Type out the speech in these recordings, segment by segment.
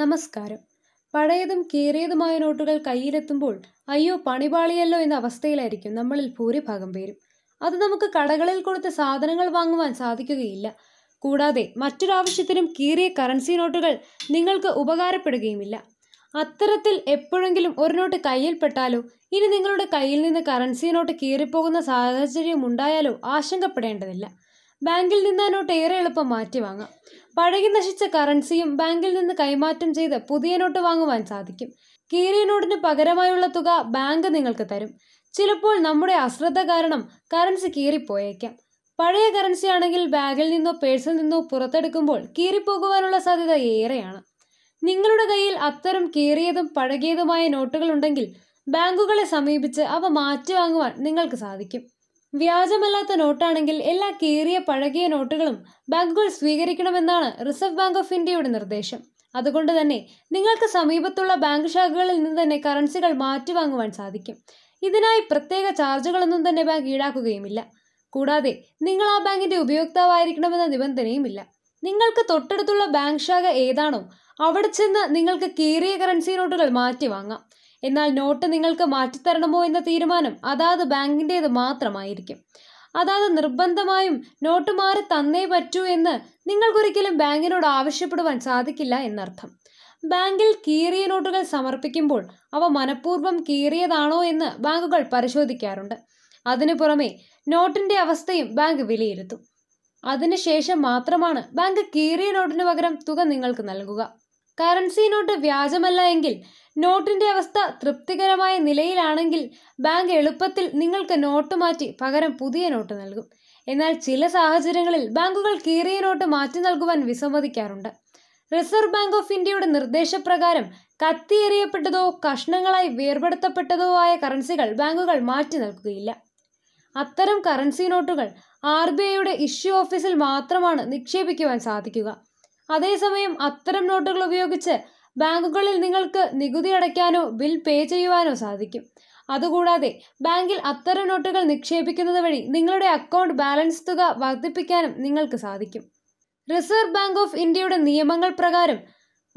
നമസ്കാരം പഴയതും കീറിയതുമായ നോട്ടുകൾ കയ്യിലെത്തുമ്പോൾ അയ്യോ പണിപാളിയല്ലോ എന്ന അവസ്ഥയിലായിരിക്കും നമ്മളിൽ ഭൂരിഭാഗം പേരും അത് നമുക്ക് കടകളിൽ കൊടുത്ത സാധനങ്ങൾ വാങ്ങുവാൻ സാധിക്കുകയില്ല കൂടാതെ മറ്റൊരാവശ്യത്തിനും കീറിയ കറൻസി നോട്ടുകൾ നിങ്ങൾക്ക് ഉപകാരപ്പെടുകയുമില്ല അത്തരത്തിൽ എപ്പോഴെങ്കിലും ഒരു നോട്ട് കയ്യിൽ പെട്ടാലോ ഇനി നിങ്ങളുടെ കയ്യിൽ നിന്ന് കറൻസി നോട്ട് കീറിപ്പോകുന്ന സാഹചര്യം ഉണ്ടായാലോ ആശങ്കപ്പെടേണ്ടതില്ല ബാങ്കിൽ നിന്ന് നോട്ട് ഏറെ എളുപ്പം മാറ്റി വാങ്ങാം പഴകി നശിച്ച കറൻസിയും ബാങ്കിൽ നിന്ന് കൈമാറ്റം ചെയ്ത് പുതിയ നോട്ട് വാങ്ങുവാൻ സാധിക്കും കീറിയ നോട്ടിന് പകരമായുള്ള തുക ബാങ്ക് നിങ്ങൾക്ക് തരും ചിലപ്പോൾ നമ്മുടെ അശ്രദ്ധ കാരണം കറൻസി കീറിപ്പോയേക്കാം പഴയ കറൻസി ആണെങ്കിൽ ബാഗിൽ നിന്നോ പേഴ്സിൽ നിന്നോ പുറത്തെടുക്കുമ്പോൾ കീറിപ്പോകുവാനുള്ള സാധ്യത ഏറെയാണ് നിങ്ങളുടെ കയ്യിൽ അത്തരം കീറിയതും പഴകിയതുമായ നോട്ടുകളുണ്ടെങ്കിൽ ബാങ്കുകളെ സമീപിച്ച് അവ മാറ്റി വാങ്ങുവാൻ നിങ്ങൾക്ക് സാധിക്കും വ്യാജമല്ലാത്ത നോട്ടാണെങ്കിൽ എല്ലാ കീറിയ പഴകിയ നോട്ടുകളും ബാങ്കുകൾ സ്വീകരിക്കണമെന്നാണ് റിസർവ് ബാങ്ക് ഓഫ് ഇന്ത്യയുടെ നിർദ്ദേശം അതുകൊണ്ട് തന്നെ നിങ്ങൾക്ക് സമീപത്തുള്ള ബാങ്ക് ശാഖകളിൽ നിന്ന് തന്നെ കറൻസികൾ മാറ്റി വാങ്ങുവാൻ സാധിക്കും ഇതിനായി പ്രത്യേക ചാർജുകളൊന്നും തന്നെ ബാങ്ക് ഈടാക്കുകയുമില്ല കൂടാതെ നിങ്ങൾ ആ ബാങ്കിന്റെ ഉപയോക്താവായിരിക്കണമെന്ന നിബന്ധനയുമില്ല നിങ്ങൾക്ക് തൊട്ടടുത്തുള്ള ബാങ്ക് ശാഖ ഏതാണോ അവിടെ ചെന്ന് നിങ്ങൾക്ക് കീറിയ കറൻസി നോട്ടുകൾ മാറ്റി വാങ്ങാം എന്നാൽ നോട്ട് നിങ്ങൾക്ക് മാറ്റിത്തരണമോ എന്ന തീരുമാനം അതാത് ബാങ്കിൻ്റേത് മാത്രമായിരിക്കും അതാത് നിർബന്ധമായും നോട്ട് മാറി തന്നേ പറ്റൂ എന്ന് നിങ്ങൾക്കൊരിക്കലും ബാങ്കിനോട് ആവശ്യപ്പെടുവാൻ സാധിക്കില്ല എന്നർത്ഥം ബാങ്കിൽ കീറിയ നോട്ടുകൾ സമർപ്പിക്കുമ്പോൾ അവ മനഃപൂർവ്വം കീറിയതാണോ എന്ന് ബാങ്കുകൾ പരിശോധിക്കാറുണ്ട് അതിനു പുറമെ നോട്ടിന്റെ അവസ്ഥയും ബാങ്ക് വിലയിരുത്തും അതിനുശേഷം മാത്രമാണ് ബാങ്ക് കീറിയ നോട്ടിന് പകരം തുക നിങ്ങൾക്ക് നൽകുക കറൻസി നോട്ട് വ്യാജമല്ല എങ്കിൽ നോട്ടിന്റെ അവസ്ഥ തൃപ്തികരമായ നിലയിലാണെങ്കിൽ ബാങ്ക് എളുപ്പത്തിൽ നിങ്ങൾക്ക് നോട്ട് മാറ്റി പകരം പുതിയ നോട്ട് നൽകും എന്നാൽ ചില സാഹചര്യങ്ങളിൽ ബാങ്കുകൾ കീറിയ നോട്ട് മാറ്റി നൽകുവാൻ വിസമ്മതിക്കാറുണ്ട് റിസർവ് ബാങ്ക് ഓഫ് ഇന്ത്യയുടെ നിർദ്ദേശപ്രകാരം കത്തിയെറിയപ്പെട്ടതോ കഷ്ണങ്ങളായി വേർപെടുത്തപ്പെട്ടതോ ആയ കറൻസികൾ ബാങ്കുകൾ മാറ്റി നൽകുകയില്ല അത്തരം കറൻസി നോട്ടുകൾ ആർ ബി ഐയുടെ ഇഷ്യൂ ഓഫീസിൽ മാത്രമാണ് നിക്ഷേപിക്കുവാൻ സാധിക്കുക അതേസമയം അത്തരം നോട്ടുകൾ ഉപയോഗിച്ച് ബാങ്കുകളിൽ നിങ്ങൾക്ക് നികുതി അടയ്ക്കാനോ ബിൽ പേ ചെയ്യുവാനോ സാധിക്കും അതുകൂടാതെ ബാങ്കിൽ അത്തരം നോട്ടുകൾ നിക്ഷേപിക്കുന്നത് വഴി നിങ്ങളുടെ അക്കൗണ്ട് ബാലൻസ് തുക വർദ്ധിപ്പിക്കാനും നിങ്ങൾക്ക് സാധിക്കും റിസർവ് ബാങ്ക് ഓഫ് ഇന്ത്യയുടെ നിയമങ്ങൾ പ്രകാരം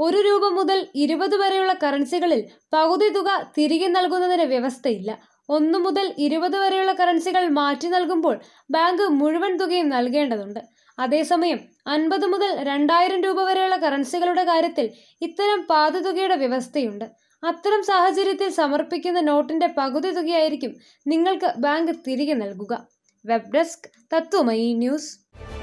ഒരു രൂപ മുതൽ ഇരുപത് വരെയുള്ള കറൻസികളിൽ പകുതി തുക തിരികെ നൽകുന്നതിന് വ്യവസ്ഥയില്ല ഒന്നു മുതൽ ഇരുപത് വരെയുള്ള കറൻസികൾ മാറ്റി നൽകുമ്പോൾ ബാങ്ക് മുഴുവൻ തുകയും നൽകേണ്ടതുണ്ട് അതേസമയം അൻപത് മുതൽ രണ്ടായിരം രൂപ വരെയുള്ള കറൻസികളുടെ കാര്യത്തിൽ ഇത്തരം തുകയുടെ വ്യവസ്ഥയുണ്ട് അത്തരം സാഹചര്യത്തിൽ സമർപ്പിക്കുന്ന നോട്ടിന്റെ പകുതി തുകയായിരിക്കും നിങ്ങൾക്ക് ബാങ്ക് തിരികെ നൽകുക വെബ് ഡെസ്ക് തത്വമയി ന്യൂസ്